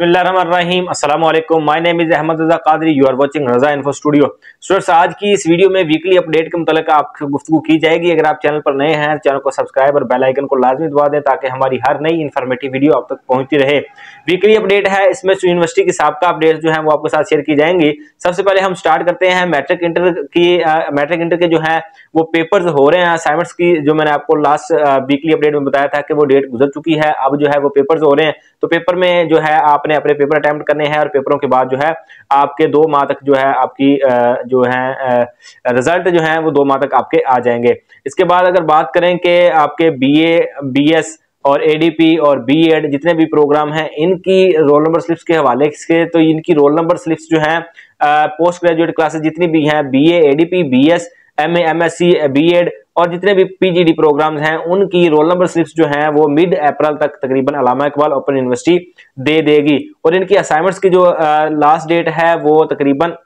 अस्सलाम my name is Ahmed Raza Qadri you are watching Raza info studio students आज की इस वीडियो में वीकली अपडेट के मतलब आपसे गुफ्तु की जाएगी अगर आप चैनल पर नए हैं चैनल को सब्सक्राइब और बेल आइकन को लाजमी दबा दें ताकि हमारी हर नई इन्फॉर्मेटिव वीडियो आप तक पहुंचती रहे वीकली अपडेट है इसमें यूनिवर्सिटी की सबका अपडेट जो है वो आपके साथ शेयर की जाएंगी सबसे पहले हम स्टार्ट करते हैं मैट्रिक इंटर की मैट्रिक इंटर के जो है वो पेपर्स हो रहे हैं असाइनमेंट्स की जो मैंने आपको लास्ट वीकली अपडेट में बताया था कि वो डेट गुजर चुकी है अब जो है वो पेपर्स हो रहे हैं तो पेपर में जो है आपने अपने पेपर अटैम्प्ट करने हैं और पेपरों के बाद जो है आपके दो माह तक जो है आपकी जो है रिजल्ट जो है वो दो माह तक आपके आ जाएंगे इसके बाद अगर बात करें कि आपके बी ए बी एस और एडीपी और बीएड जितने भी प्रोग्राम हैं इनकी रोल नंबर स्लिप्स के हवाले से तो इनकी रोल नंबर स्लिप्स जो हैं पोस्ट ग्रेजुएट क्लासेस जितनी भी हैं BA ADP BS M M S C B Ed और जितने भी पीजीडी प्रोग्राम्स हैं उनकी रोल नंबर स्लिप्स जो हैं वो मिड अप्रैल तक तकरीबन अलामा इकबाल ओपन यूनिवर्सिटी दे देगी और इनकी असाइनमेंट्स की जो लास्ट डेट है वो तकरीबन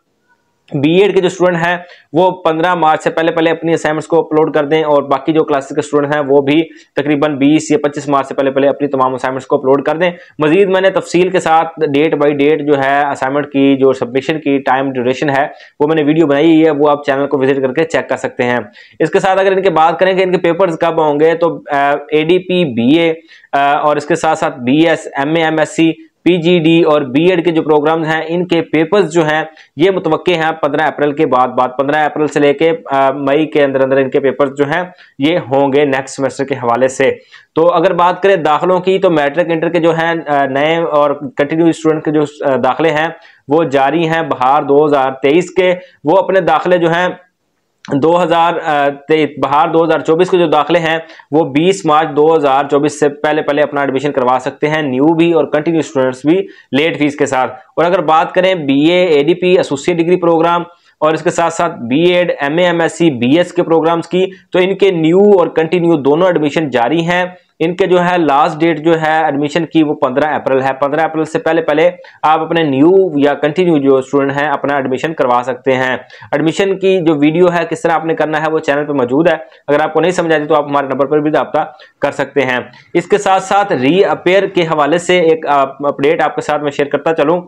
बीएड के जो स्टूडेंट हैं वो 15 मार्च से पहले पहले अपनी असाइनमेंट्स को अपलोड कर दें और बाकी जो क्लासेस के स्टूडेंट हैं वो भी तकरीबन 20 या 25 मार्च से पहले पहले अपनी तमाम असाइनमेंट्स को अपलोड कर दें मजीद मैंने तफसील के साथ डेट बाई डेट जो है असाइनमेंट की जो सबमिशन की टाइम ड्यूरेशन है वो मैंने वीडियो बनाई है वो आप चैनल को विजिट करके चेक कर सकते हैं इसके साथ अगर इनके बात करें कि इनके पेपर्स कब होंगे तो ए डी और इसके साथ साथ B S M M S C PGD और बीएड के जो प्रोग्राम्स हैं इनके पेपर्स जो हैं ये मुतव हैं पंद्रह अप्रैल के बाद बाद पंद्रह अप्रैल से लेके मई के अंदर अंदर इनके पेपर्स जो हैं ये होंगे नेक्स्ट सेमेस्टर के हवाले से तो अगर बात करें दाखिलों की तो मैट्रिक इंटर के जो हैं नए और कंटिन्यू स्टूडेंट के जो दाखिले हैं वो जारी हैं बाहर दो के वो अपने दाखिले जो हैं दो हजार बाहर 2024 के जो दाखिले हैं वो 20 मार्च 2024 से पहले पहले अपना एडमिशन करवा सकते हैं न्यू भी और कंटिन्यू स्टूडेंट्स भी लेट फीस के साथ और अगर बात करें BA ADP associate degree program और इसके साथ साथ B Ed M M S C B S के प्रोग्राम्स की तो इनके न्यू और कंटिन्यू दोनों एडमिशन जारी हैं इनके जो है लास्ट डेट जो है एडमिशन की वो पंद्रह अप्रैल है पंद्रह अप्रैल से पहले पहले आप अपने न्यू या कंटिन्यू जो स्टूडेंट हैं अपना एडमिशन करवा सकते हैं एडमिशन की जो वीडियो है किस तरह आपने करना है वो चैनल पर मौजूद है अगर आपको नहीं समझ आती तो आप हमारे नंबर पर भी रब्ता कर सकते हैं इसके साथ साथ रीअपेयर के हवाले से एक अपडेट आपके साथ मैं शेयर करता चलूँ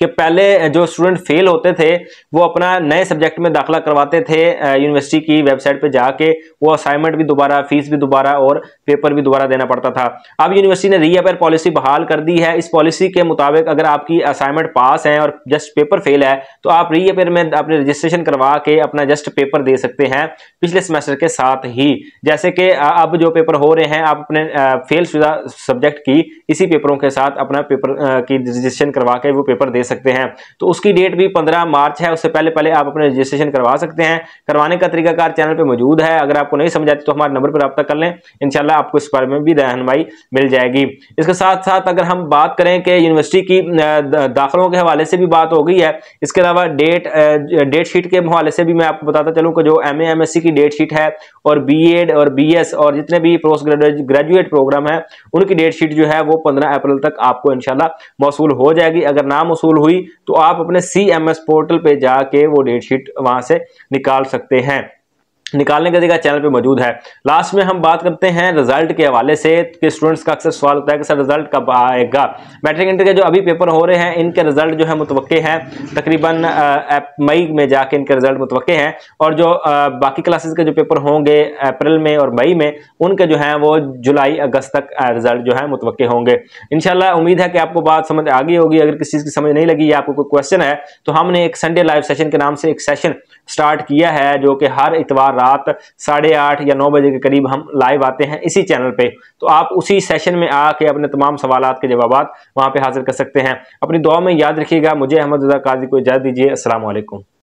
कि पहले जो स्टूडेंट फेल होते थे वो अपना नए सब्जेक्ट में दाखिला करवाते थे यूनिवर्सिटी की वेबसाइट पे जाके वो असाइनमेंट भी दोबारा फीस भी दोबारा और पेपर भी दोबारा देना पड़ता था अब यूनिवर्सिटी ने रीअपेयर पॉलिसी बहाल कर दी है इस पॉलिसी के मुताबिक अगर आपकी असाइनमेंट पास है और जस्ट पेपर फेल है तो आप रीअपेयर में अपने रजिस्ट्रेशन करवा के अपना जस्ट पेपर दे सकते हैं पिछले सेमेस्टर के साथ ही जैसे कि अब जो पेपर हो रहे हैं आप अपने फेल सब्जेक्ट की इसी पेपरों के साथ अपना पेपर की रजिस्ट्रेशन करवा के वो पेपर दे सकते हैं तो उसकी डेट भी पंद्रह मार्च है उससे पहले पहले आप अपने रजिस्ट्रेशन करवा सकते हैं करवाने का तरीकाकार चैनल पर मौजूद है अगर आपको नहीं समझ आती तो हमारे नंबर पर रब्ता कर लें इनशाला आपको इस बारे में भी रहनमाई मिल जाएगी इसके साथ साथ अगर हम बात करें कि यूनिवर्सिटी की दाखिलों के हवाले से भी बात हो गई है इसके अलावा डेट डेट शीट के हवाले से भी मैं आपको बताता चलूँ कि जो एम एम एस सी की डेट शीट है और बी एड और बी एस और जितने भी पोस्ट ग्रेजुएट प्रोग्राम है उनकी डेट शीट जो है वो पंद्रह अप्रैल तक आपको इनशाला मौसू हो जाएगी अगर ना मौसू सक्सेसफुल हुई तो आप अपने सी पोर्टल पे जाके वो डेट शीट वहां से निकाल सकते हैं निकालने का तरीका चैनल पे मौजूद है लास्ट में हम बात करते हैं रिजल्ट के हवाले से कि स्टूडेंट्स का अक्सर सवाल होता है कि सर रिजल्ट कब आएगा मैट्रिक इंटर के जो अभी पेपर हो रहे हैं इनके रिजल्ट जो है मुतव हैं तकरीबन मई में जाके इनके रिजल्ट मुतवक़े हैं और जो आ, बाकी क्लासेस के जो पेपर होंगे अप्रैल में और मई में उनके जो हैं वो जुलाई अगस्त तक रिजल्ट जो है मुतवक़े होंगे इनशाला उम्मीद है कि आपको बात समझ आ गई होगी अगर किसी चीज़ की समझ नहीं लगी या आपको कोई क्वेश्चन है तो हमने एक संडे लाइव सेशन के नाम से एक सेशन स्टार्ट किया है जो कि हर इतवार रात साढ़े आठ या नौ बजे के करीब हम लाइव आते हैं इसी चैनल पे तो आप उसी सेशन में आके अपने तमाम सवाल के जवाब वहाँ पर हाजिर कर सकते हैं अपनी दुआ में याद रखिएगा मुझे अहमद काजी को इजाज़त दीजिए असलम